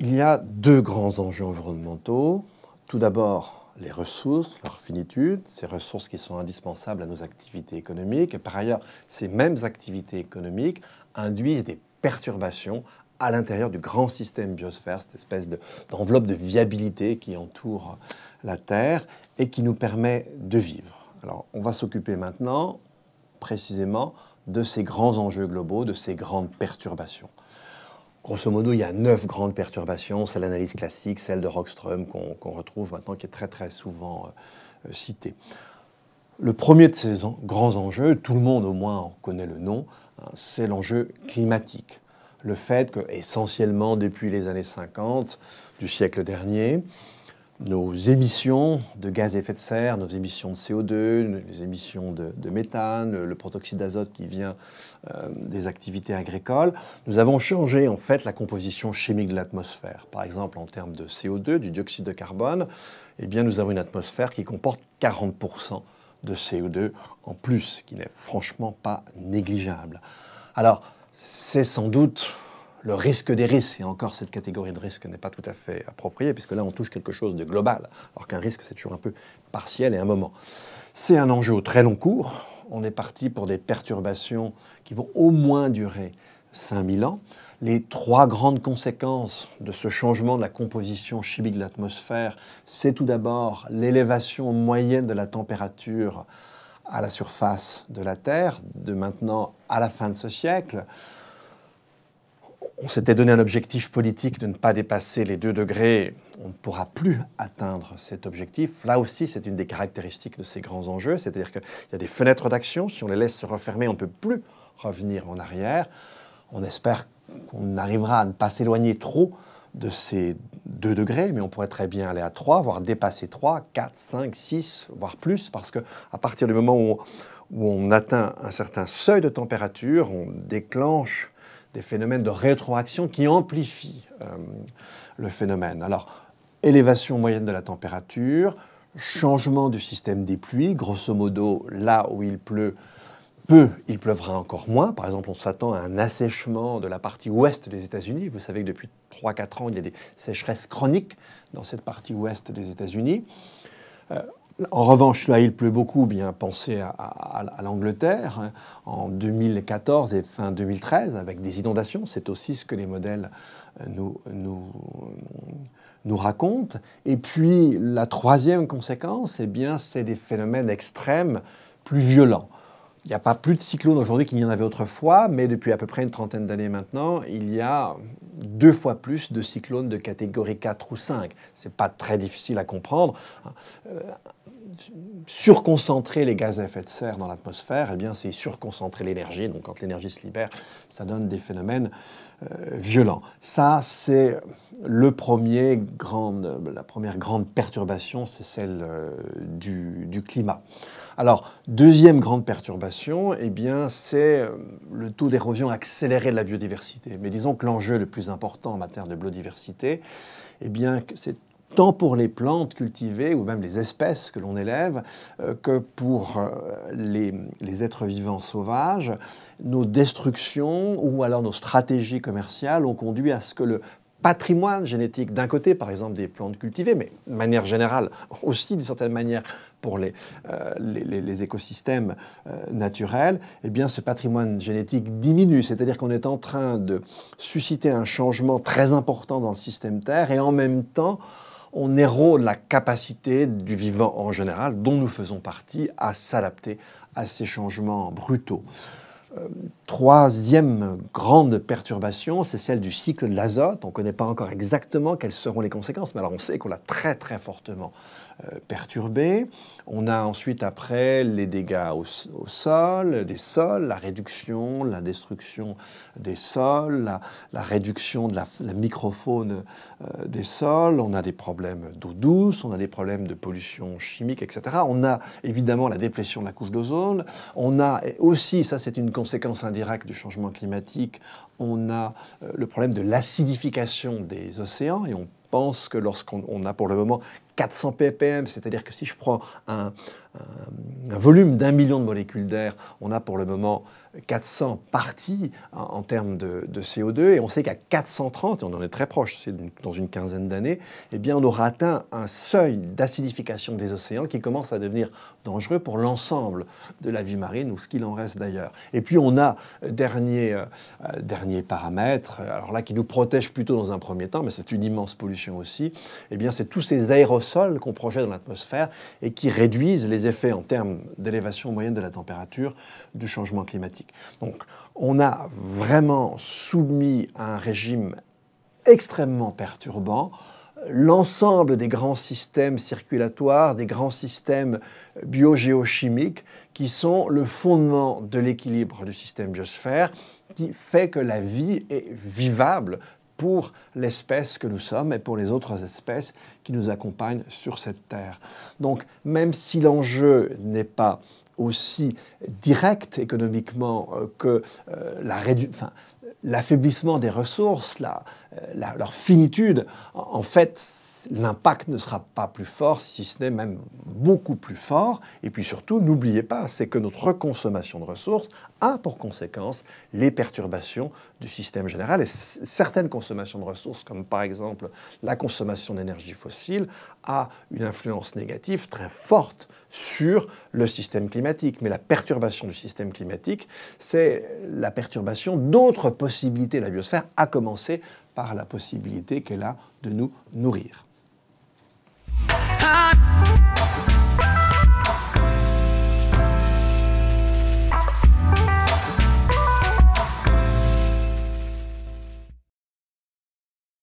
Il y a deux grands enjeux environnementaux. Tout d'abord, les ressources, leur finitude, ces ressources qui sont indispensables à nos activités économiques. par ailleurs, ces mêmes activités économiques induisent des perturbations à l'intérieur du grand système biosphère, cette espèce d'enveloppe de, de, viabilité qui entoure la Terre et qui nous permet de vivre. Alors, on va s'occuper maintenant précisément de ces grands enjeux globaux, de ces grandes perturbations. Grosso modo, il y a neuf grandes perturbations. C'est l'analyse classique, celle de Rockström qu'on retrouve maintenant, qui est très très souvent euh, citée. Le premier de ces grands enjeux, tout le monde au moins en connaît le nom, hein, c'est l'enjeu climatique. Le fait que, essentiellement depuis les années 50 du siècle dernier, nos émissions de gaz à effet de serre, nos émissions de CO2, les émissions de, méthane, le, protoxyde d'azote qui vient euh, des activités agricoles. Nous avons changé en fait la composition chimique de l'atmosphère. Par exemple, en termes de CO2, du dioxyde de carbone, eh bien, nous avons une atmosphère qui comporte 40% de CO2 en plus, qui n'est franchement pas négligeable. Alors, c'est sans doute le risque des risques, et encore cette catégorie de risque n'est pas tout à fait appropriée, puisque là on touche quelque chose de global, alors qu'un risque c'est toujours un peu partiel et un moment. C'est un enjeu très long cours, on est parti pour des perturbations qui vont au moins durer 5000 ans. Les trois grandes conséquences de ce changement de la composition chimique de l'atmosphère, c'est tout d'abord l'élévation moyenne de la température à la surface de la Terre, de maintenant à la fin de ce siècle, on s'était donné un objectif politique de ne pas dépasser les 2 degrés. On ne pourra plus atteindre cet objectif. Là aussi, c'est une des caractéristiques de ces grands enjeux, c'est-à-dire qu'il y a des fenêtres d'action. Si on les laisse se refermer, on ne peut plus revenir en arrière. On espère qu'on arrivera à ne pas s'éloigner trop de ces 2 degrés, mais on pourrait très bien aller à 3, voire dépasser 3, 4, 5, 6, voire plus, parce qu'à partir du moment où on, où on, atteint un certain seuil de température, on déclenche des phénomènes de rétroaction qui amplifient euh, le phénomène. Alors, élévation moyenne de la température, changement du système des pluies, grosso modo, là où il pleut, peu, il pleuvra encore moins. Par exemple, on s'attend à un assèchement de la partie ouest des États-Unis. Vous savez que depuis 3-4 ans, il y a des sécheresses chroniques dans cette partie ouest des États-Unis. Euh, en revanche, là, il pleut beaucoup, bien penser à, l'Angleterre hein, en 2014 et fin 2013 avec des inondations. C'est aussi ce que les modèles euh, nous, racontent. Et puis, la troisième conséquence, eh bien, c'est des phénomènes extrêmes plus violents. Il n'y a pas plus de cyclones aujourd'hui qu'il n'y en avait autrefois, mais depuis à peu près une trentaine d'années maintenant, il y a deux fois plus de cyclones de catégorie 4 ou 5. Ce n'est pas très difficile à comprendre. Euh, surconcentrer les gaz à effet de serre dans l'atmosphère, eh bien, c'est surconcentrer l'énergie. Donc, quand l'énergie se libère, ça donne des phénomènes euh, violents. Ça, c'est le premier grande, la première grande perturbation, c'est celle euh, du, climat. Alors, deuxième grande perturbation, eh bien, c'est euh, le taux d'érosion accéléré de la biodiversité. Mais disons que l'enjeu le plus important en matière de biodiversité, eh bien, c'est tant pour les plantes cultivées ou même les espèces que l'on élève euh, que pour les, êtres vivants sauvages, nos destructions ou alors nos stratégies commerciales ont conduit à ce que le patrimoine génétique d'un côté, par exemple, des plantes cultivées, mais de manière générale aussi, d'une certaine manière, pour les, euh, écosystèmes euh, naturels, eh bien, ce patrimoine génétique diminue. C'est-à-dire qu'on est en train de susciter un changement très important dans le système Terre et en même temps, on érode la capacité du vivant en général, dont nous faisons partie, à s'adapter à ces changements brutaux troisième grande perturbation, c'est celle du cycle de l'azote. On ne connaît pas encore exactement quelles seront les conséquences, mais alors on sait qu'on l'a très très fortement euh, perturbés. On a ensuite après les dégâts au, sol, des sols, la réduction, la destruction des sols, la, réduction de la, microfaune euh, des sols. On a des problèmes d'eau douce, on a des problèmes de pollution chimique, etc. On a évidemment la déplétion de la couche d'ozone. On a aussi, ça c'est une conséquence indirecte du changement climatique, on a euh, le problème de l'acidification des océans et on pense que lorsqu'on a pour le moment 400 ppm, c'est-à-dire que si je prends un, un volume d'un million de molécules d'air, on a pour le moment 400 parties en, termes de, CO2, et on sait qu'à 430, et on en est très proche, c'est dans une quinzaine d'années, eh bien on aura atteint un seuil d'acidification des océans qui commence à devenir dangereux pour l'ensemble de la vie marine, ou ce qu'il en reste d'ailleurs. Et puis on a, euh, dernier, euh, euh, dernier paramètre, alors là qui nous protège plutôt dans un premier temps, mais c'est une immense pollution aussi, eh bien c'est tous ces aérosols qu'on projette dans l'atmosphère et qui réduisent les effets en termes d'élévation moyenne de la température du changement climatique. Donc on a vraiment soumis à un régime extrêmement perturbant l'ensemble des grands systèmes circulatoires, des grands systèmes biogéochimiques qui sont le fondement de l'équilibre du système biosphère, qui fait que la vie est vivable pour l'espèce que nous sommes et pour les autres espèces qui nous accompagnent sur cette Terre. Donc même si l'enjeu n'est pas aussi direct économiquement euh, que euh, la réduction, l'affaiblissement des ressources, euh, leur finitude, en fait, l'impact ne sera pas plus fort, si ce n'est même beaucoup plus fort. Et puis surtout, n'oubliez pas, c'est que notre consommation de ressources a pour conséquence les perturbations du système général. Et certaines consommations de ressources, comme par exemple la consommation d'énergie fossile, a une influence négative très forte sur le système climatique. Mais la perturbation du système climatique, c'est la perturbation d'autres possibilité de la biosphère, à commencer par la possibilité qu'elle a de nous nourrir.